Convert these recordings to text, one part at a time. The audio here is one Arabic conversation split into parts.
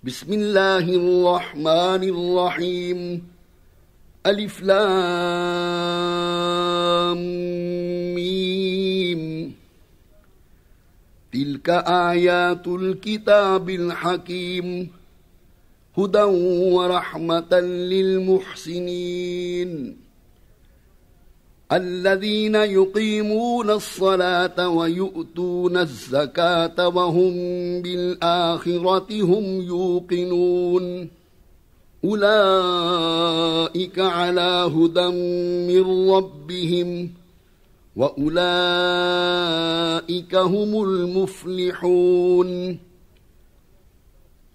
بسم الله الرحمن الرحيم ألف لام ميم تلك آيات الكتاب الحكيم هدى ورحمة للمحسنين الذين يقيمون الصلاة ويؤتون الزكاة وهم بالآخرة هم يوقنون أولئك على هدى من ربهم وأولئك هم المفلحون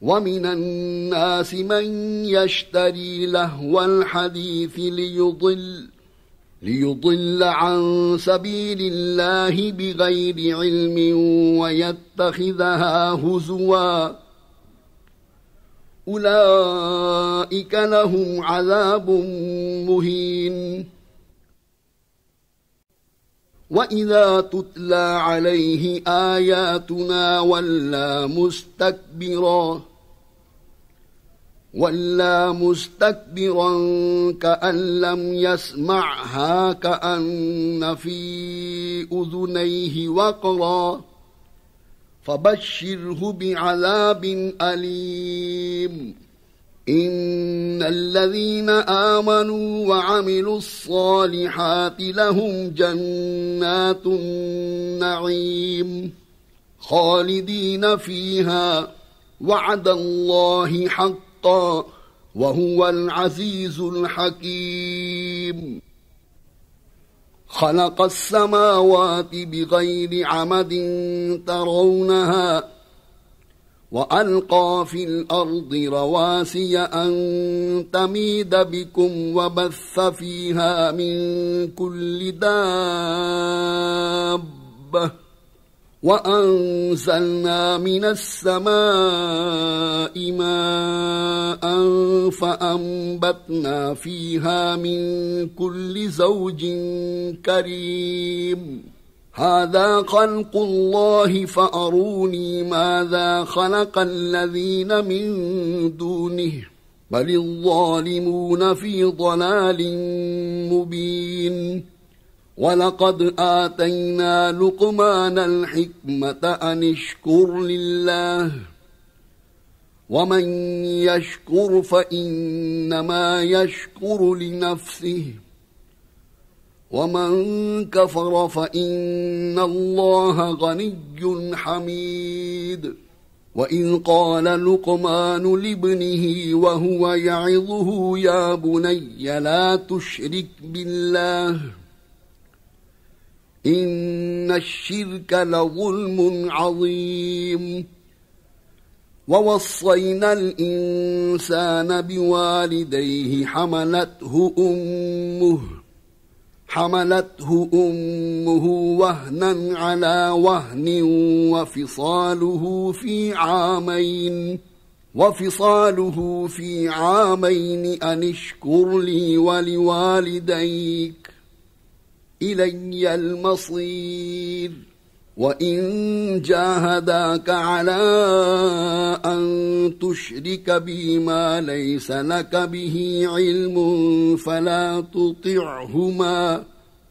ومن الناس من يشتري لهو الحديث ليضل ليضل عن سبيل الله بغير علم ويتخذها هزوا أولئك لهم عذاب مهين وإذا تتلى عليه آياتنا ولا مستكبراً ولى مستكبرا كأن لم يسمعها كأن في أذنيه وقرا فبشره بعذاب أليم إن الذين آمنوا وعملوا الصالحات لهم جنات النعيم خالدين فيها وعد الله حق وهو العزيز الحكيم خلق السماوات بغير عمد ترونها وألقى في الأرض رواسي أن تميد بكم وبث فيها من كل دابة وأنزلنا من السماء ماء فأنبتنا فيها من كل زوج كريم هذا خلق الله فأروني ماذا خلق الذين من دونه بل الظالمون في ضلال مبين ولقد آتينا لقمان الحكمة أن اشكر لله ومن يشكر فإنما يشكر لنفسه ومن كفر فإن الله غني حميد وإن قال لقمان لابنه وهو يعظه يا بني لا تشرك بالله إن الشرك لظلم عظيم ووصينا الإنسان بوالديه حملته أمه حملته أمه وهنا على وهن وفصاله في عامين وفصاله في عامين أن اشكر لي ولوالديك الي المصير وان جاهداك على ان تشرك بي ما ليس لك به علم فلا تطعهما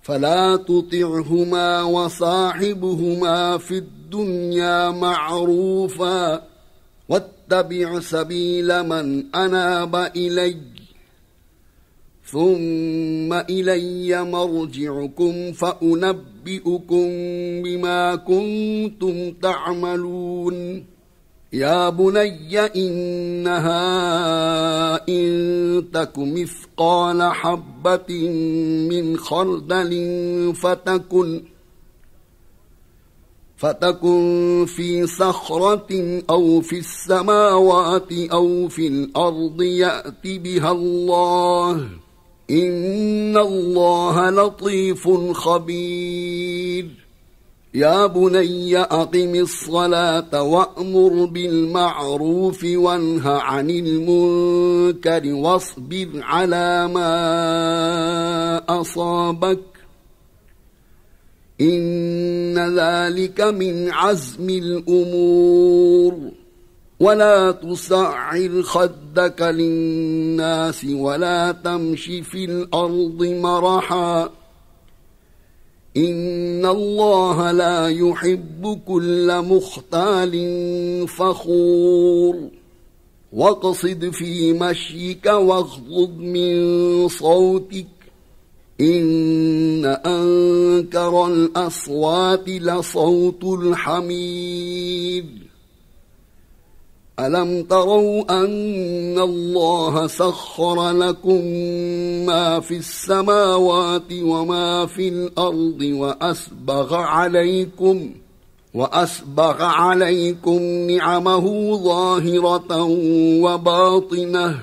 فلا تطعهما وصاحبهما في الدنيا معروفا واتبع سبيل من اناب اليّ ثم الي مرجعكم فانبئكم بما كنتم تعملون يا بني انها ان تك مثقال حبه من خردل فتكن فتكن في صخرة أو في السماوات أو في الأرض يأت بها الله ان الله لطيف خبير يا بني اقم الصلاه وامر بالمعروف وانه عن المنكر واصبر على ما اصابك ان ذلك من عزم الامور ولا تسعر خدك للناس ولا تمش في الأرض مرحا إن الله لا يحب كل مختال فخور واقصد في مشيك واغضض من صوتك إن أنكر الأصوات لصوت الحميد ألم تروا أن الله سخر لكم ما في السماوات وما في الأرض وأسبغ عليكم وأسبغ عليكم نعمه ظاهرة وباطنة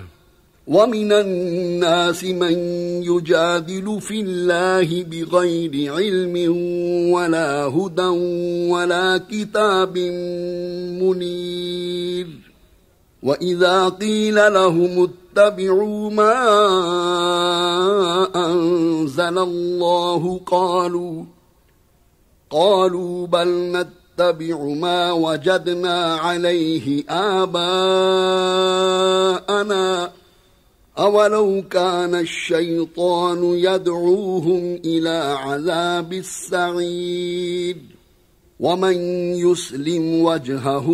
ومن الناس من يجادل في الله بغير علم ولا هدى ولا كتاب منير واذا قيل لهم اتبعوا ما انزل الله قالوا قالوا بل نتبع ما وجدنا عليه اباءنا اولو كان الشيطان يدعوهم الى عذاب السعيد ومن يسلم وجهه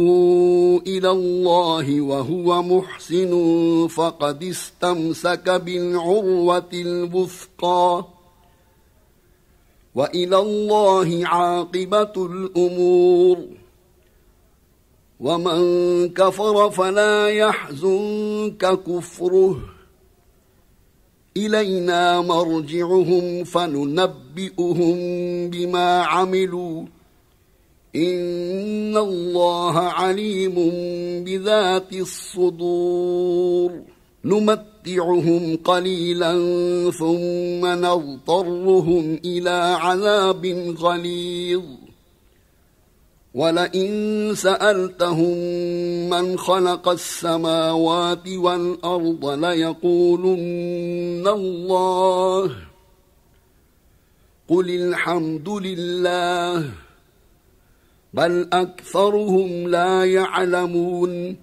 الى الله وهو محسن فقد استمسك بالعروه الوثقى والى الله عاقبه الامور ومن كفر فلا يحزنك كفره الينا مرجعهم فننبئهم بما عملوا إن الله عليم بذات الصدور نمتعهم قليلا ثم نضطرهم إلى عذاب غليظ ولئن سألتهم من خلق السماوات والأرض ليقولن الله قل الحمد لله بل أكثرهم لا يعلمون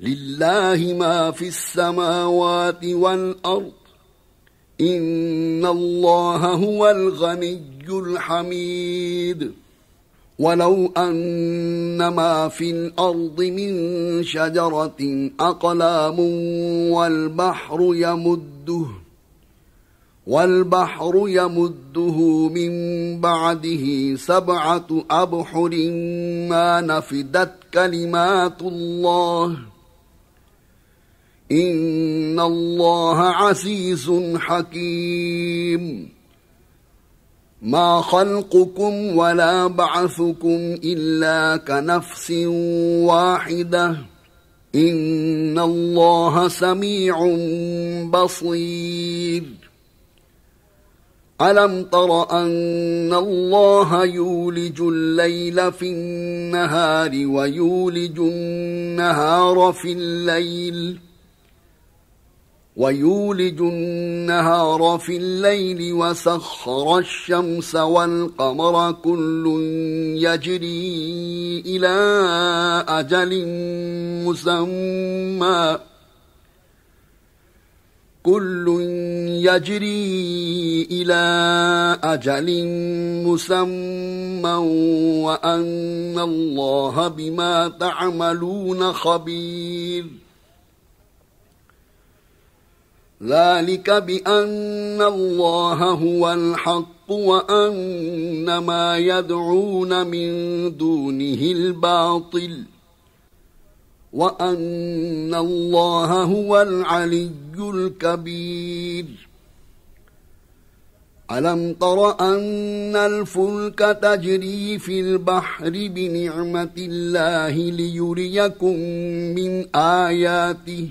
لله ما في السماوات والأرض إن الله هو الغني الحميد ولو أن ما في الأرض من شجرة أقلام والبحر يمده والبحر يمده من بعده سبعه ابحر ما نفدت كلمات الله ان الله عزيز حكيم ما خلقكم ولا بعثكم الا كنفس واحده ان الله سميع بصير ألم تر أن الله يولج الليل في النهار ويولج النهار في الليل ويولج النهار في الليل وسخر الشمس والقمر كل يجري إلى أجل مسمى كل يجري إلى أجل مسمى وأن الله بما تعملون خبير ذلك بأن الله هو الحق وأن ما يدعون من دونه الباطل وأن الله هو العلي الكبير ألم تر أن الفلك تجري في البحر بنعمة الله ليريكم من آياته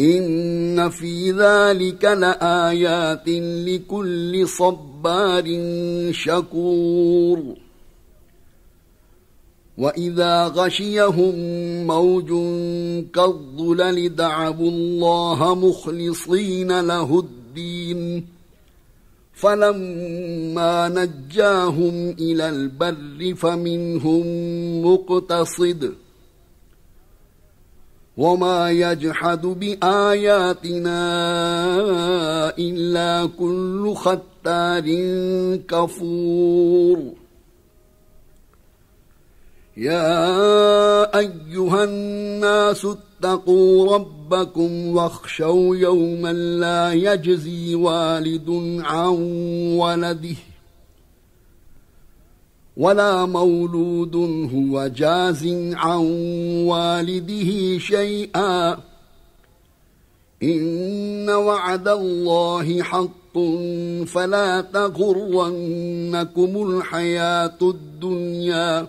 إن في ذلك لآيات لكل صبار شكور واذا غشيهم موج كالظلل دعوا الله مخلصين له الدين فلما نجاهم الى البر فمنهم مقتصد وما يجحد باياتنا الا كل ختار كفور يا أيها الناس اتقوا ربكم واخشوا يوما لا يجزي والد عن ولده ولا مولود هو جاز عن والده شيئا إن وعد الله حق فلا تغرنكم الحياة الدنيا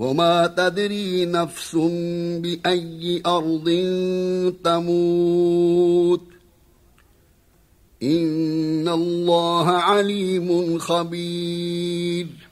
وما تدري نفس باي ارض تموت ان الله عليم خبير